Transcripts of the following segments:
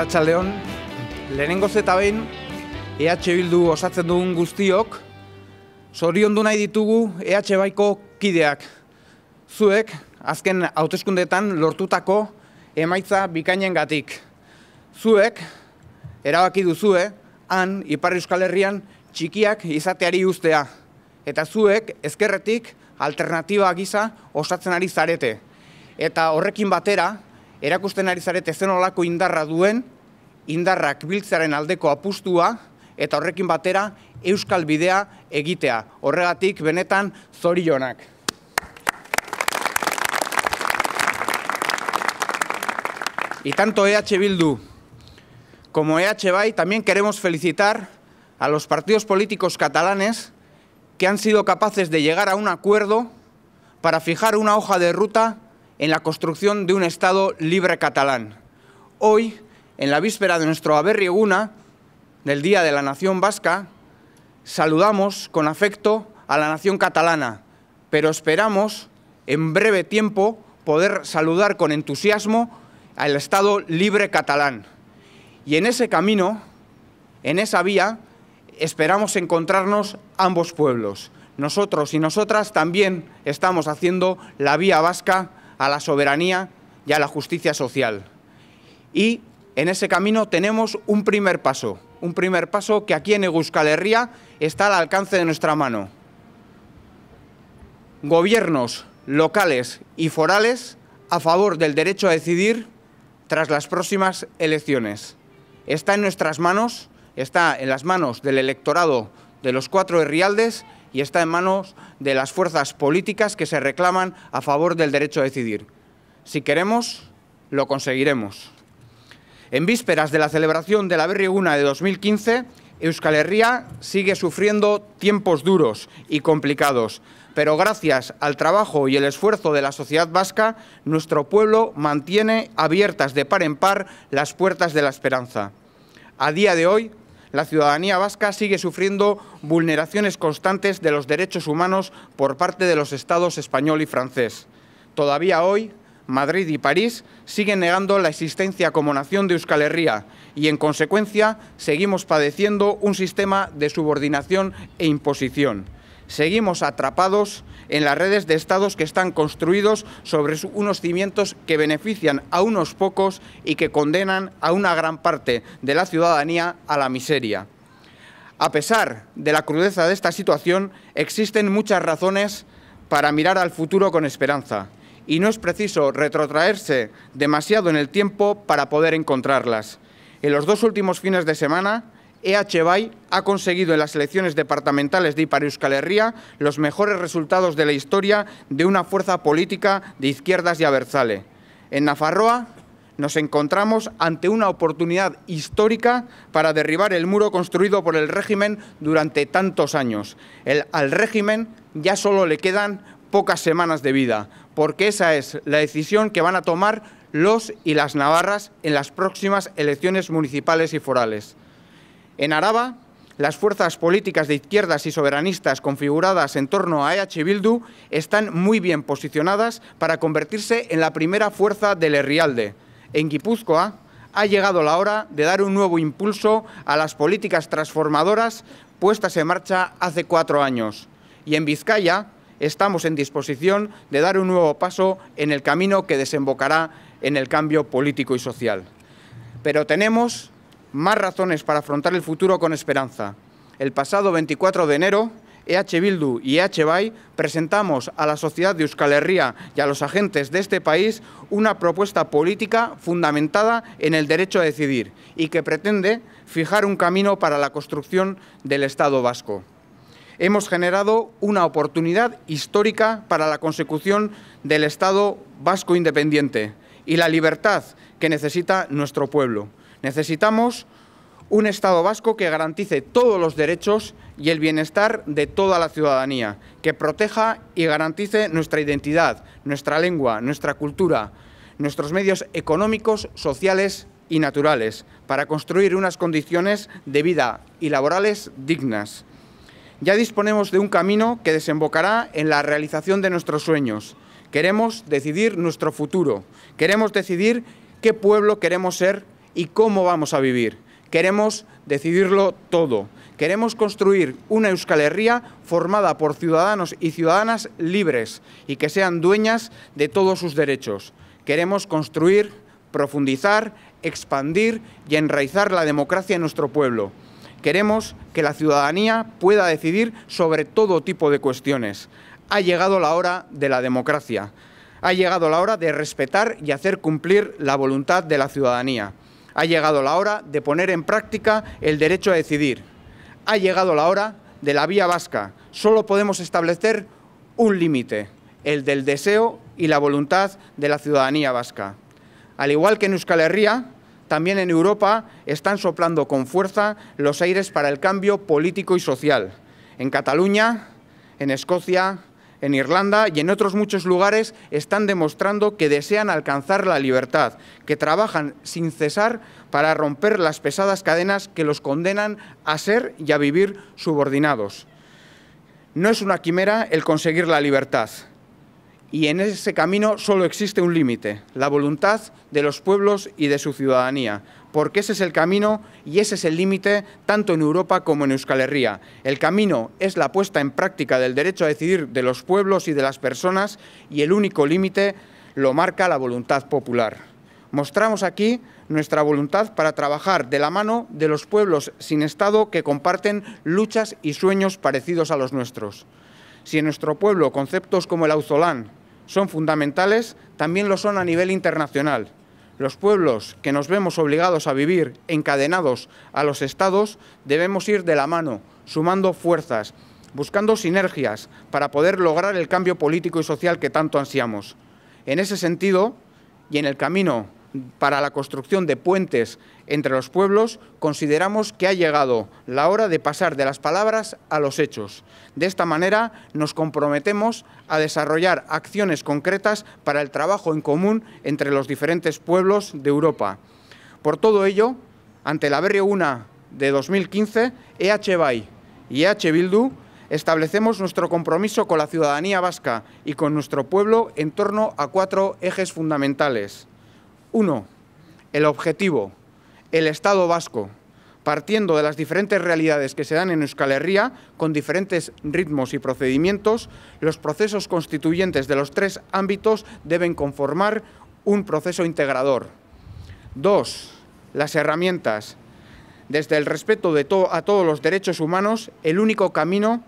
arratsaldeon lehenengo zeta behin EH Bildu osatzen dugun guztiok, zorion du nahi ditugu EH Baiko kideak. Zuek, azken hauteskundetan lortutako emaitza bikainen gatik. Zuek, erabaki duzue, han, Ipar Euskal Herrian, txikiak izateari ustea. Eta zuek, ezkerretik, alternatiba gisa osatzen ari zarete. Eta horrekin batera, Erakusten ari zarete zenolako indarra duen, indarrak biltzaren aldeko apustua eta horrekin batera, euskal bidea egitea. Horregatik, benetan, zorionak. I tanto EH Bildu, como EH Bai, tambien queremos felicitar a los partidos políticos catalanes que han sido capaces de llegar a un acuerdo para fijar una hoja de ruta en la construcción de un Estado libre catalán. Hoy, en la víspera de nuestro Aberrieguna, del Día de la Nación Vasca, saludamos con afecto a la nación catalana, pero esperamos en breve tiempo poder saludar con entusiasmo al Estado libre catalán. Y en ese camino, en esa vía, esperamos encontrarnos ambos pueblos. Nosotros y nosotras también estamos haciendo la vía vasca a la soberanía y a la justicia social. Y en ese camino tenemos un primer paso, un primer paso que aquí en Euskal Herria está al alcance de nuestra mano. Gobiernos locales y forales a favor del derecho a decidir tras las próximas elecciones. Está en nuestras manos, está en las manos del electorado de los cuatro herrialdes y está en manos de las fuerzas políticas que se reclaman a favor del derecho a decidir. Si queremos, lo conseguiremos. En vísperas de la celebración de la Berriguna de 2015, Euskal Herria sigue sufriendo tiempos duros y complicados, pero gracias al trabajo y el esfuerzo de la sociedad vasca, nuestro pueblo mantiene abiertas de par en par las puertas de la esperanza. A día de hoy, la ciudadanía vasca sigue sufriendo vulneraciones constantes de los derechos humanos por parte de los estados español y francés. Todavía hoy, Madrid y París siguen negando la existencia como nación de Euskal Herria y, en consecuencia, seguimos padeciendo un sistema de subordinación e imposición seguimos atrapados en las redes de estados que están construidos sobre unos cimientos que benefician a unos pocos y que condenan a una gran parte de la ciudadanía a la miseria. A pesar de la crudeza de esta situación, existen muchas razones para mirar al futuro con esperanza y no es preciso retrotraerse demasiado en el tiempo para poder encontrarlas. En los dos últimos fines de semana, EHVAI ha conseguido en las elecciones departamentales de Ipar Euskal los mejores resultados de la historia de una fuerza política de izquierdas y abertzale. En Nafarroa nos encontramos ante una oportunidad histórica para derribar el muro construido por el régimen durante tantos años. al régimen ya solo le quedan pocas semanas de vida, porque esa es la decisión que van a tomar los y las navarras en las próximas elecciones municipales y forales. En Araba, las fuerzas políticas de izquierdas y soberanistas configuradas en torno a EH Bildu están muy bien posicionadas para convertirse en la primera fuerza del Herrialde. En Guipúzcoa ha llegado la hora de dar un nuevo impulso a las políticas transformadoras puestas en marcha hace cuatro años. Y en Vizcaya estamos en disposición de dar un nuevo paso en el camino que desembocará en el cambio político y social. Pero tenemos más razones para afrontar el futuro con esperanza. El pasado 24 de enero, EH Bildu y EH Bay presentamos a la sociedad de Euskal Herria y a los agentes de este país una propuesta política fundamentada en el derecho a decidir y que pretende fijar un camino para la construcción del Estado vasco. Hemos generado una oportunidad histórica para la consecución del Estado vasco independiente y la libertad que necesita nuestro pueblo. Necesitamos un Estado vasco que garantice todos los derechos y el bienestar de toda la ciudadanía, que proteja y garantice nuestra identidad, nuestra lengua, nuestra cultura, nuestros medios económicos, sociales y naturales, para construir unas condiciones de vida y laborales dignas. Ya disponemos de un camino que desembocará en la realización de nuestros sueños. Queremos decidir nuestro futuro, queremos decidir qué pueblo queremos ser y cómo vamos a vivir. Queremos decidirlo todo. Queremos construir una Euskal formada por ciudadanos y ciudadanas libres y que sean dueñas de todos sus derechos. Queremos construir, profundizar, expandir y enraizar la democracia en nuestro pueblo. Queremos que la ciudadanía pueda decidir sobre todo tipo de cuestiones. Ha llegado la hora de la democracia. Ha llegado la hora de respetar y hacer cumplir la voluntad de la ciudadanía. Ha llegado la hora de poner en práctica el derecho a decidir. Ha llegado la hora de la vía vasca. Solo podemos establecer un límite, el del deseo y la voluntad de la ciudadanía vasca. Al igual que en Euskal Herria, también en Europa están soplando con fuerza los aires para el cambio político y social. En Cataluña, en Escocia, en Irlanda y en otros muchos lugares están demostrando que desean alcanzar la libertad, que trabajan sin cesar para romper las pesadas cadenas que los condenan a ser y a vivir subordinados. No es una quimera el conseguir la libertad, y en ese camino solo existe un límite, la voluntad de los pueblos y de su ciudadanía, porque ese es el camino y ese es el límite tanto en Europa como en Euskal Herria. El camino es la puesta en práctica del derecho a decidir de los pueblos y de las personas y el único límite lo marca la voluntad popular. Mostramos aquí nuestra voluntad para trabajar de la mano de los pueblos sin Estado que comparten luchas y sueños parecidos a los nuestros. Si en nuestro pueblo conceptos como el auzolán, son fundamentales, también lo son a nivel internacional. Los pueblos que nos vemos obligados a vivir encadenados a los estados debemos ir de la mano, sumando fuerzas, buscando sinergias para poder lograr el cambio político y social que tanto ansiamos. En ese sentido, y en el camino para la construcción de puentes entre los pueblos, consideramos que ha llegado la hora de pasar de las palabras a los hechos. De esta manera nos comprometemos a desarrollar acciones concretas para el trabajo en común entre los diferentes pueblos de Europa. Por todo ello, ante la BR1 de 2015, EH y EH establecemos nuestro compromiso con la ciudadanía vasca y con nuestro pueblo en torno a cuatro ejes fundamentales uno, el objetivo, el Estado vasco, partiendo de las diferentes realidades que se dan en Euskal Herria, con diferentes ritmos y procedimientos, los procesos constituyentes de los tres ámbitos deben conformar un proceso integrador. Dos, las herramientas. Desde el respeto a todos los derechos humanos, el único camino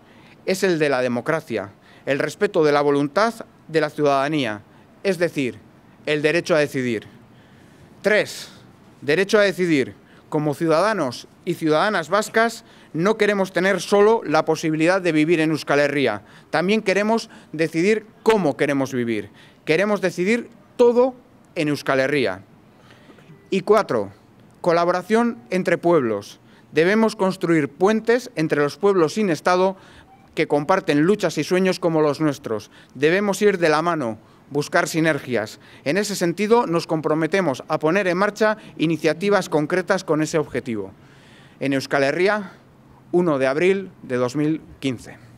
es el de la democracia, el respeto de la voluntad de la ciudadanía, es decir, el derecho a decidir. Tres, derecho a decidir. Como ciudadanos y ciudadanas vascas, no queremos tener solo la posibilidad de vivir en Euskal Herria. También queremos decidir cómo queremos vivir. Queremos decidir todo en Euskal Herria. Y cuatro, colaboración entre pueblos. Debemos construir puentes entre los pueblos sin Estado que comparten luchas y sueños como los nuestros. Debemos ir de la mano buscar sinergias. En ese sentido, nos comprometemos a poner en marcha iniciativas concretas con ese objetivo. En Euskal Herria, 1 de abril de 2015.